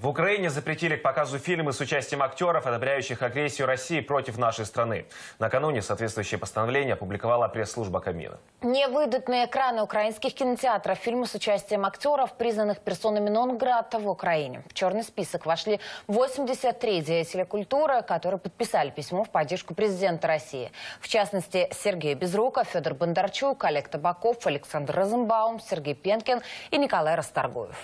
В Украине запретили к показу фильмы с участием актеров, одобряющих агрессию России против нашей страны. Накануне соответствующее постановление опубликовала пресс-служба Камина. Не выйдут на экраны украинских кинотеатров фильмы с участием актеров, признанных персонами Нонграда в Украине. В черный список вошли 83 деятеля культуры, которые подписали письмо в поддержку президента России. В частности, Сергей Безруков, Федор Бондарчук, Олег Табаков, Александр Розенбаум, Сергей Пенкин и Николай Расторгуев.